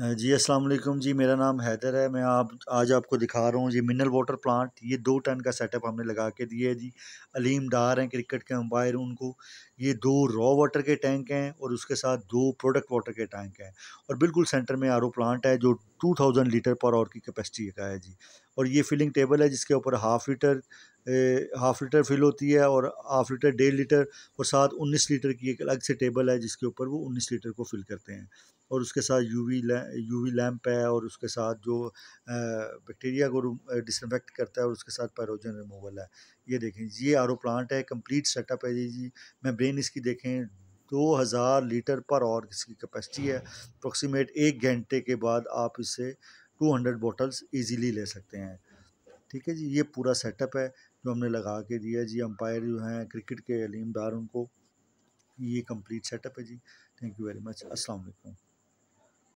जी अस्सलाम वालेकुम जी मेरा नाम हैदर है मैं आप आज आपको दिखा रहा हूँ ये मिनरल वाटर प्लांट ये दो टन का सेटअप हमने लगा के दिया है जी अलीम डार हैं क्रिकेट के अंपायर उनको ये दो रॉ वाटर के टैंक हैं और उसके साथ दो प्रोडक्ट वाटर के टैंक हैं और बिल्कुल सेंटर में आर प्लांट है जो two thousand litre per hour की कैपेसिटी का है जी और ये फिलिंग टेबल है जिसके ऊपर half litre half litre fill होती है और हाफ लीटर डेढ़ लीटर और साथ उन्नीस लीटर की एक अलग से टेबल है जिसके ऊपर वो उन्नीस लीटर को फिल करते हैं और उसके साथ यूवी यूवी लैम्प है और उसके साथ जो बैक्टीरिया को डिसइनफेक्ट करता है और उसके साथ पैरोजन रिमूवल है ये देखें ये आर प्लांट है कंप्लीट सेटअप है जी जी मैं ब्रेन इसकी देखें दो हज़ार लीटर पर और इसकी कैपेसिटी है अप्रोक्सीमेट एक घंटे के बाद आप इसे टू हंड्रेड बॉटल्स ईजीली ले सकते हैं ठीक है जी ये पूरा सेटअप है जो हमने लगा के दिया जी अंपायर जो हैं क्रिकेट के अलीमदार उनको ये कंप्लीट सेटअप है जी थैंक यू वेरी मच अस्सलाम वालेकुम